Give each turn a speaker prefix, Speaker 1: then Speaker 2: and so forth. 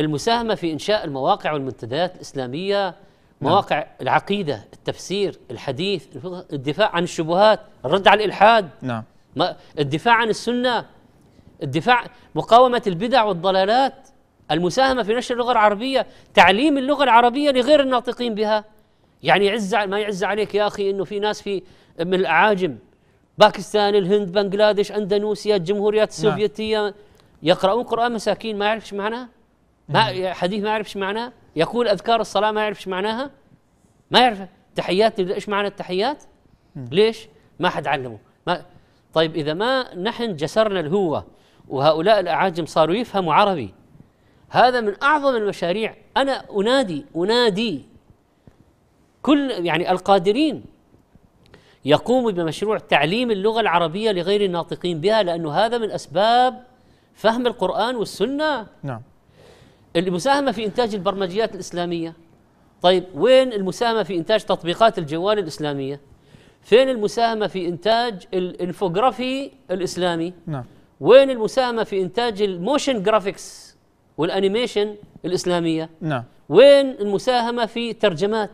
Speaker 1: المساهمه في انشاء المواقع والمنتديات الاسلاميه نعم. مواقع نعم. العقيده، التفسير، الحديث، الدفاع عن الشبهات، الرد على الالحاد نعم الدفاع عن السنه الدفاع مقاومه البدع والضلالات المساهمه في نشر اللغه العربيه، تعليم اللغه العربيه لغير الناطقين بها يعني يعز ما يعز عليك يا اخي انه في ناس في من الاعاجم باكستان، الهند، بنغلاديش، اندونيسيا، الجمهوريات نعم. السوفيتيه نعم. يقرؤون قران مساكين ما يعرفش معناه ما حديث ما يعرف ايش معناه يقول اذكار الصلاه ما يعرف ايش معناها ما يعرف تحيات ايش معنى التحيات ليش ما حد علمه ما طيب اذا ما نحن جسرنا الهوه وهؤلاء الاعاجم صاروا يفهموا عربي هذا من اعظم المشاريع انا انادي انادي كل يعني القادرين يقوموا بمشروع تعليم اللغه العربيه لغير الناطقين بها لانه هذا من اسباب فهم القران والسنه نعم المساهمة في إنتاج البرمجيات الإسلامية طيب وين المساهمة في إنتاج تطبيقات الجوال الإسلامية فين المساهمة في إنتاج الإنفوغرافي الإسلامي نعم وين المساهمة في إنتاج الموشن جرافيكس والأنيميشن الإسلامية نعم وين المساهمة في ترجمات